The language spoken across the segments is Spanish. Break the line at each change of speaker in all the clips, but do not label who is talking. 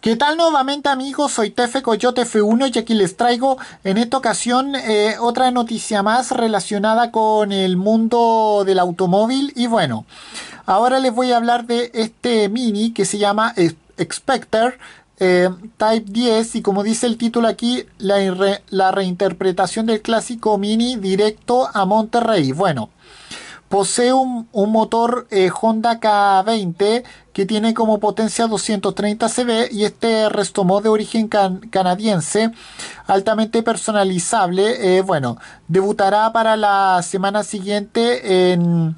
¿Qué tal nuevamente amigos? Soy Tefe Coyote F1 y aquí les traigo en esta ocasión eh, otra noticia más relacionada con el mundo del automóvil y bueno, ahora les voy a hablar de este mini que se llama Expector eh, Type 10 y como dice el título aquí, la reinterpretación del clásico mini directo a Monterrey. Bueno posee un, motor eh, Honda K20 que tiene como potencia 230 CV y este restomó de origen canadiense, altamente personalizable. Eh, bueno, debutará para la semana siguiente en,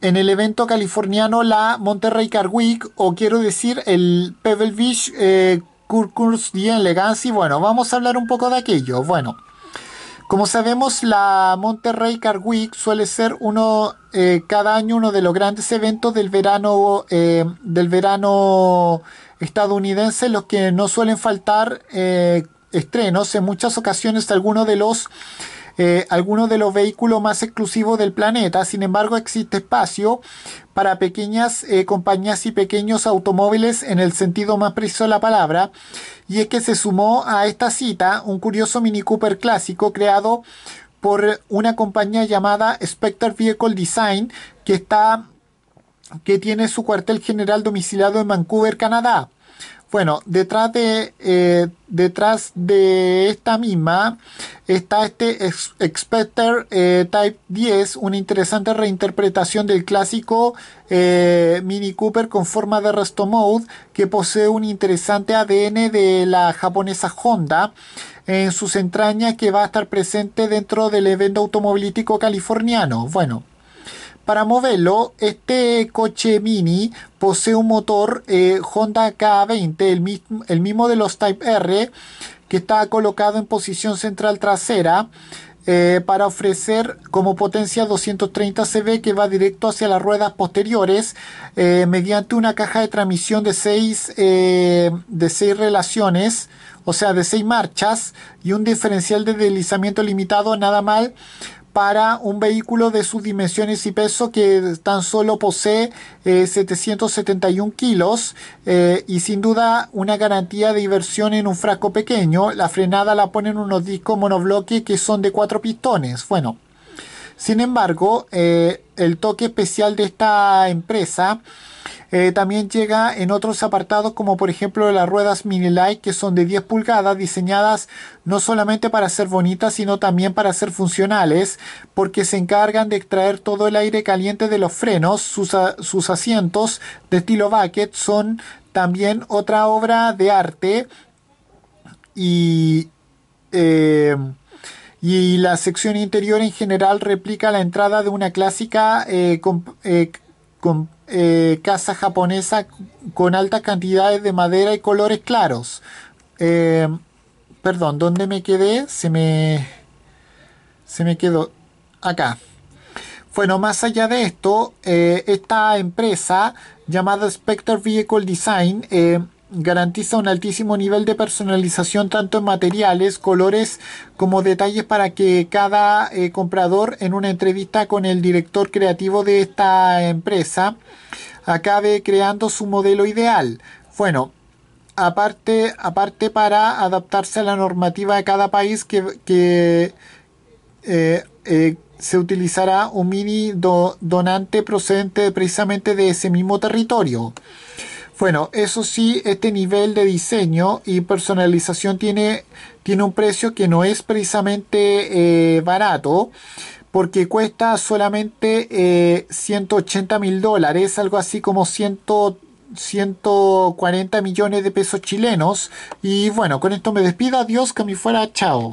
el evento californiano la Monterrey Car Week, o quiero decir el Pebble Beach eh, Curcurs de d'Elegance. Y bueno, vamos a hablar un poco de aquello. Bueno. Como sabemos, la Monterrey Car Week suele ser uno eh, cada año uno de los grandes eventos del verano eh, del verano estadounidense, los que no suelen faltar eh, estrenos. En muchas ocasiones, algunos de los eh, algunos de los vehículos más exclusivos del planeta. Sin embargo, existe espacio para pequeñas eh, compañías y pequeños automóviles en el sentido más preciso de la palabra. Y es que se sumó a esta cita un curioso Mini Cooper clásico creado por una compañía llamada Spectre Vehicle Design que está que tiene su cuartel general domiciliado en Vancouver, Canadá. Bueno, detrás de, eh, detrás de esta misma está este eh, Type 10, una interesante reinterpretación del clásico eh, Mini Cooper con forma de resto mode que posee un interesante ADN de la japonesa Honda en sus entrañas que va a estar presente dentro del evento automovilístico californiano. Bueno. Para moverlo, este coche mini posee un motor eh, Honda K20, el mismo, el de los Type R, que está colocado en posición central trasera. Eh, para ofrecer como potencia 230 CV que va directo hacia las ruedas posteriores eh, mediante una caja de transmisión de 6 seis relaciones, o sea, de 6 marchas y un diferencial de deslizamiento limitado, nada mal para un vehículo de sus dimensiones y peso que tan solo posee 771 eh, kilos eh, y sin duda una garantía de diversión en un frasco pequeño. La frenada la ponen unos discos monobloque que son de cuatro pistones. Bueno, sin embargo, eh, el toque especial de esta empresa eh, también llega en otros apartados como por ejemplo las ruedas mini light que son de 10 pulgadas diseñadas no solamente para ser bonitas sino también para ser funcionales porque se encargan de extraer todo el aire caliente de los frenos. Sus, asientos de estilo bucket son también otra obra de arte y... Eh, y la sección interior en general replica la entrada de una clásica eh, eh, casa japonesa con altas cantidades de madera y colores claros. Eh, perdón, ¿dónde me quedé? Se me, se me quedó acá. Bueno, más allá de esto, eh, esta empresa llamada Spectre Vehicle Design Garantiza un altísimo nivel de personalización tanto en materiales, colores como detalles para que cada eh, comprador en una entrevista con el director creativo de esta empresa acabe creando su modelo ideal. Bueno, aparte, aparte para adaptarse a la normativa de cada país que, eh, eh, se utilizará un mini donante procedente precisamente de ese mismo territorio. Bueno, eso sí, este nivel de diseño y personalización tiene, tiene un precio que no es precisamente eh, barato, porque cuesta solamente 180 eh, mil dólares, algo así como 140 millones de pesos chilenos. Y bueno, con esto me despido, adiós, que me fuera, chao.